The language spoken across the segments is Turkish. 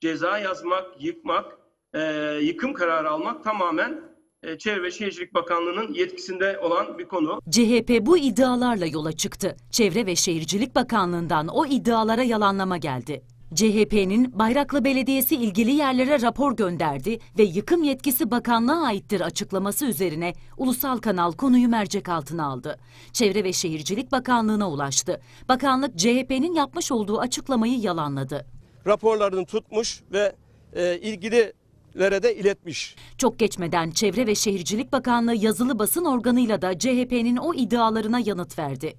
ceza yazmak, yıkmak, e, yıkım kararı almak tamamen e, Çevre ve Şehircilik Bakanlığı'nın yetkisinde olan bir konu. CHP bu iddialarla yola çıktı. Çevre ve Şehircilik Bakanlığı'ndan o iddialara yalanlama geldi. CHP'nin Bayraklı Belediyesi ilgili yerlere rapor gönderdi ve yıkım yetkisi bakanlığa aittir açıklaması üzerine ulusal kanal konuyu mercek altına aldı. Çevre ve Şehircilik Bakanlığı'na ulaştı. Bakanlık CHP'nin yapmış olduğu açıklamayı yalanladı raporlarını tutmuş ve e, ilgili lere de iletmiş. Çok geçmeden Çevre ve Şehircilik Bakanlığı yazılı basın organıyla da CHP'nin o iddialarına yanıt verdi.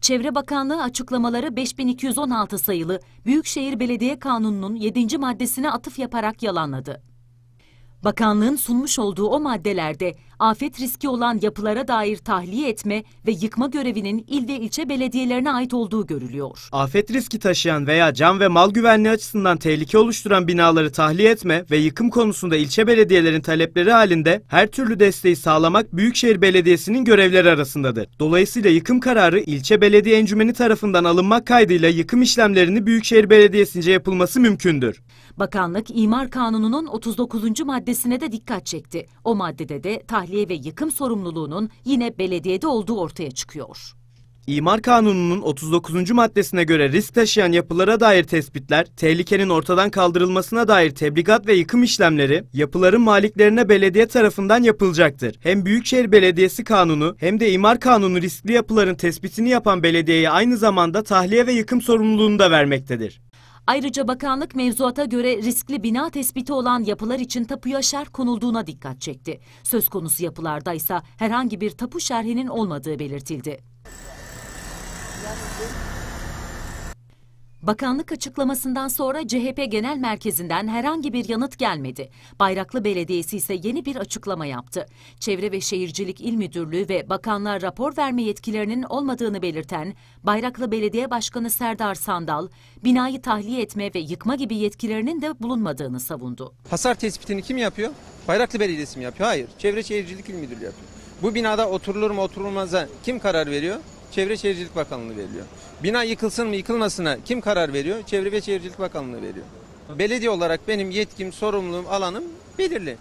Çevre Bakanlığı açıklamaları 5216 sayılı Büyükşehir Belediye Kanunu'nun 7. maddesine atıf yaparak yalanladı. Bakanlığın sunmuş olduğu o maddelerde afet riski olan yapılara dair tahliye etme ve yıkma görevinin il ve ilçe belediyelerine ait olduğu görülüyor. Afet riski taşıyan veya can ve mal güvenliği açısından tehlike oluşturan binaları tahliye etme ve yıkım konusunda ilçe belediyelerin talepleri halinde her türlü desteği sağlamak Büyükşehir Belediyesi'nin görevleri arasındadır. Dolayısıyla yıkım kararı ilçe belediye encümeni tarafından alınmak kaydıyla yıkım işlemlerini Büyükşehir Belediyesi'nce yapılması mümkündür. Bakanlık İmar Kanunu'nun 39. maddesine de dikkat çekti. O maddede de tahliye tahliye ve yıkım sorumluluğunun yine belediyede olduğu ortaya çıkıyor. İmar Kanunu'nun 39. maddesine göre risk taşıyan yapılara dair tespitler, tehlikenin ortadan kaldırılmasına dair tebligat ve yıkım işlemleri yapıların maliklerine belediye tarafından yapılacaktır. Hem Büyükşehir Belediyesi Kanunu hem de İmar Kanunu riskli yapıların tespitini yapan belediyeye aynı zamanda tahliye ve yıkım sorumluluğunu da vermektedir. Ayrıca bakanlık mevzuata göre riskli bina tespiti olan yapılar için tapuya şerh konulduğuna dikkat çekti. Söz konusu yapılarda ise herhangi bir tapu şerhinin olmadığı belirtildi. Bakanlık açıklamasından sonra CHP Genel Merkezi'nden herhangi bir yanıt gelmedi. Bayraklı Belediyesi ise yeni bir açıklama yaptı. Çevre ve Şehircilik İl Müdürlüğü ve bakanlar rapor verme yetkilerinin olmadığını belirten Bayraklı Belediye Başkanı Serdar Sandal, binayı tahliye etme ve yıkma gibi yetkilerinin de bulunmadığını savundu. Hasar tespitini kim yapıyor? Bayraklı Belediyesi mi yapıyor? Hayır. Çevre Şehircilik İl Müdürlüğü yapıyor. Bu binada oturulur mu oturulmaza kim karar veriyor? Çevre Şehircilik Bakanlığı veriyor. Bina yıkılsın mı yıkılmasına kim karar veriyor? Çevre ve Şehircilik Bakanlığı veriyor. Belediye olarak benim yetkim, sorumluluğum, alanım belirli.